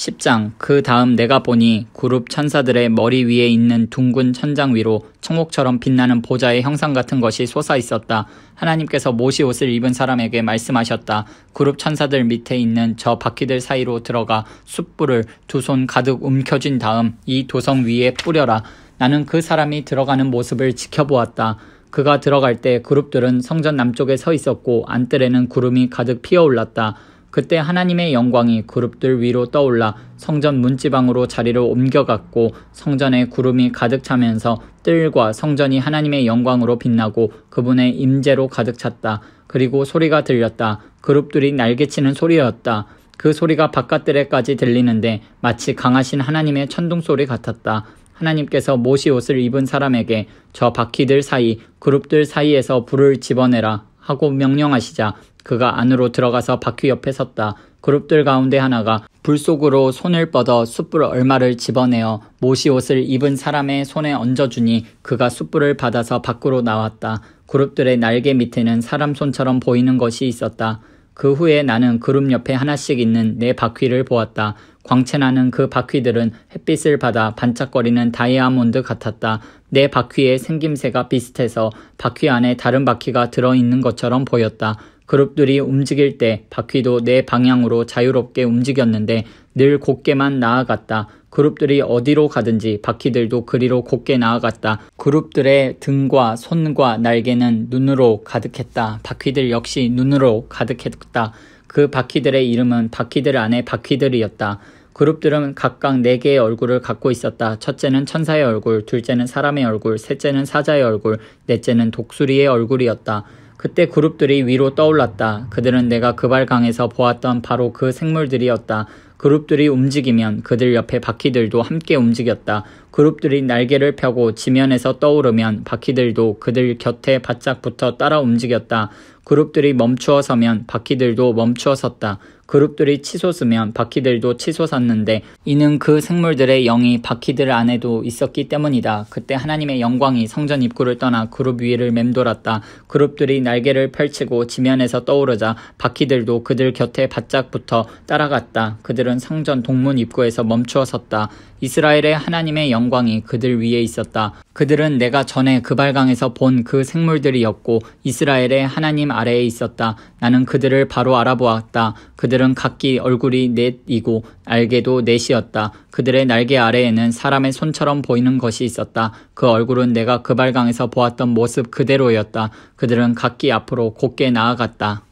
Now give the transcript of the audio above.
10장 그 다음 내가 보니 그룹 천사들의 머리 위에 있는 둥근 천장 위로 청옥처럼 빛나는 보좌의 형상 같은 것이 솟아 있었다. 하나님께서 모시 옷을 입은 사람에게 말씀하셨다. 그룹 천사들 밑에 있는 저 바퀴들 사이로 들어가 숯불을 두 손 가득 움켜쥔 다음 이 도성 위에 뿌려라. 나는 그 사람이 들어가는 모습을 지켜보았다. 그가 들어갈 때 그룹들은 성전 남쪽에 서 있었고 안뜰에는 구름이 가득 피어올랐다. 그때 하나님의 영광이 그룹들 위로 떠올라 성전 문지방으로 자리를 옮겨갔고 성전에 구름이 가득 차면서 뜰과 성전이 하나님의 영광으로 빛나고 그분의 임재로 가득 찼다. 그리고 소리가 들렸다. 그룹들이 날개치는 소리였다. 그 소리가 바깥들에까지 들리는데 마치 강하신 하나님의 천둥 소리 같았다. 하나님께서 모시 옷을 입은 사람에게 저 바퀴들 사이 그룹들 사이에서 불을 집어내라 하고 명령하시자 그가 안으로 들어가서 바퀴 옆에 섰다. 그룹들 가운데 하나가 불 속으로 손을 뻗어 숯불 얼마를 집어내어 모시 옷을 입은 사람의 손에 얹어주니 그가 숯불을 받아서 밖으로 나왔다. 그룹들의 날개 밑에는 사람 손처럼 보이는 것이 있었다. 그 후에 나는 그룹 옆에 하나씩 있는 내 바퀴를 보았다. 광채나는 그 바퀴들은 햇빛을 받아 반짝거리는 다이아몬드 같았다. 내 바퀴의 생김새가 비슷해서 바퀴 안에 다른 바퀴가 들어있는 것처럼 보였다. 그룹들이 움직일 때 바퀴도 내 방향으로 자유롭게 움직였는데 늘 곧게만 나아갔다. 그룹들이 어디로 가든지 바퀴들도 그리로 곧게 나아갔다. 그룹들의 등과 손과 날개는 눈으로 가득했다. 바퀴들 역시 눈으로 가득했다. 그 바퀴들의 이름은 바퀴들 안에 바퀴들이었다. 그룹들은 각각 네 개의 얼굴을 갖고 있었다. 첫째는 천사의 얼굴, 둘째는 사람의 얼굴, 셋째는 사자의 얼굴, 넷째는 독수리의 얼굴이었다. 그때 그룹들이 위로 떠올랐다. 그들은 내가 그발강에서 보았던 바로 그 생물들이었다. 그룹들이 움직이면 그들 옆에 바퀴들도 함께 움직였다. 그룹들이 날개를 펴고 지면에서 떠오르면 바퀴들도 그들 곁에 바짝 붙어 따라 움직였다. 그룹들이 멈추어 서면 바퀴들도 멈추어 섰다. 그룹들이 치솟으면 바퀴들도 치솟았는데 이는 그 생물들의 영이 바퀴들 안에도 있었기 때문이다. 그때 하나님의 영광이 성전 입구를 떠나 그룹 위를 맴돌았다. 그룹들이 날개를 펼치고 지면에서 떠오르자 바퀴들도 그들 곁에 바짝 붙어 따라갔다. 그들은 성전 동문 입구에서 멈추어 섰다. 이스라엘의 하나님의 영광이 그들 위에 있었다. 그들은 내가 전에 그발강에서 본 그 생물들이었고 이스라엘의 하나님 아래에 있었다. 나는 그들을 바로 알아보았다. 그들은 각기 얼굴이 넷이고 날개도 넷이었다. 그들의 날개 아래에는 사람의 손처럼 보이는 것이 있었다. 그 얼굴은 내가 그발강에서 보았던 모습 그대로였다. 그들은 각기 앞으로 곧게 나아갔다.